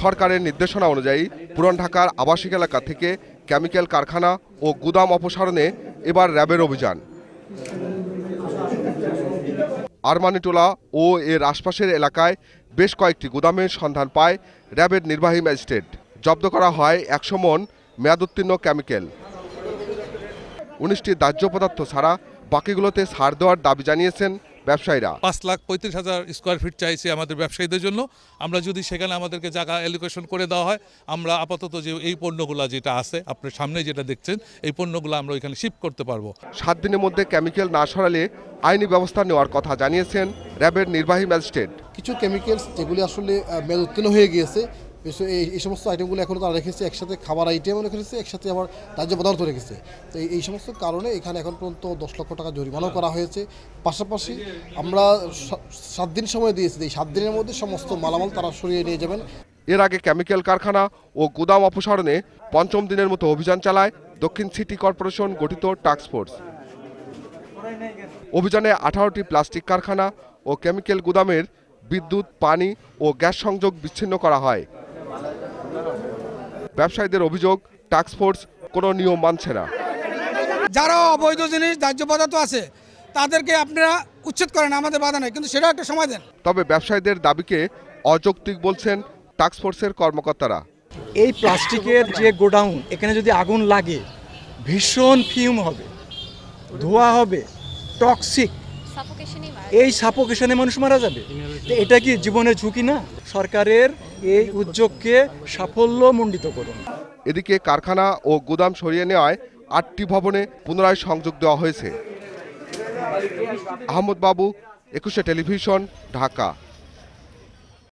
সরকারের নির্দেশনা অনুযায়ী পুরান ঢাকার আবাসিক এলাকা থেকে কেমিক্যাল কারখানা ও গুদাম অপসারণে এবার র্যাবের অভিযান আরমানিটোলা ও এর আশপাশের এলাকায় বেশ কয়েকটি গুদামের সন্ধান পায় র্যাবের নির্বাহী ম্যাজিস্ট্রেট জব্দ করা হয় একশো মন মেয়াদোত্তীর্ণ কেমিক্যাল উনিশটি দাহ্য পদার্থ ছাড়া বাকিগুলোতে ছাড় দেওয়ার দাবি জানিয়েছেন ব্যবসায়ীরা পাঁচ লাখ পঁয়ত্রিশ হাজার স্কোয়ার ফিট চাইছে আমাদের ব্যবসায়ীদের জন্য আমরা যদি সেখানে আমাদেরকে জায়গা অ্যালোকেশন করে দেওয়া হয় আমরা আপাতত যে এই পণ্যগুলো যেটা আছে আপনার সামনে যেটা দেখছেন এই পণ্যগুলো আমরা ওইখানে শিফট করতে পারবো সাত দিনের মধ্যে কেমিক্যাল না সরালে আইনি ব্যবস্থা নেওয়ার কথা জানিয়েছেন র্যাবের নির্বাহী ম্যাজিস্ট্রেট কিছু কেমিক্যালস যেগুলি আসলে মেদ উত্তীর্ণ হয়ে গিয়েছে এই সমস্ত আইটেমগুলো এখনও তারা রেখেছে একসাথে খাবার আইটেম রেখেছে একসাথে আবার রাজ্য পদার্থ রেখেছে তো এই সমস্ত কারণে এখানে এখন পর্যন্ত দশ লক্ষ টাকা জরিমানাও করা হয়েছে পাশাপাশি আমরা সাত দিন সময় দিয়েছি এই সাত দিনের মধ্যে সমস্ত মালামাল তারা সরিয়ে নিয়ে যাবেন এর আগে কেমিক্যাল কারখানা ও গুদাম অপসারণে পঞ্চম দিনের মতো অভিযান চালায় দক্ষিণ সিটি কর্পোরেশন গঠিত টাস্কফোর্স অভিযানে আঠারোটি প্লাস্টিক কারখানা ও কেমিক্যাল গুদামের বিদ্যুৎ পানি ও গ্যাস সংযোগ বিচ্ছিন্ন করা হয় ব্যবসায়ীদের অভিযোগ ফোর্স কোনো নিয়ম মানছে না যারা অবৈধ জিনিস দাহ্য পদার্থ আছে তাদেরকে আপনারা উচ্ছেদ করেন আমাদের বাধা নেই কিন্তু সেটা একটা সময় দেন তবে ব্যবসায়ীদের দাবিকে অযৌক্তিক বলছেন ফোর্সের কর্মকর্তারা এই প্লাস্টিকের যে গোডাউন এখানে যদি আগুন লাগে ভীষণ ফিউম হবে ধোয়া হবে টক্সিক এই সাপোকেশনে মানুষ মারা যাবে এটা কি জীবনের ঝুঁকি না সরকারের এই উদ্যোগকে সাফল্য মণ্ডিত করুন এদিকে কারখানা ও গুদাম সরিয়ে নেওয়ায় আটটি ভবনে পুনরায় সংযোগ দেওয়া হয়েছে আহমদ বাবু একুশে টেলিভিশন ঢাকা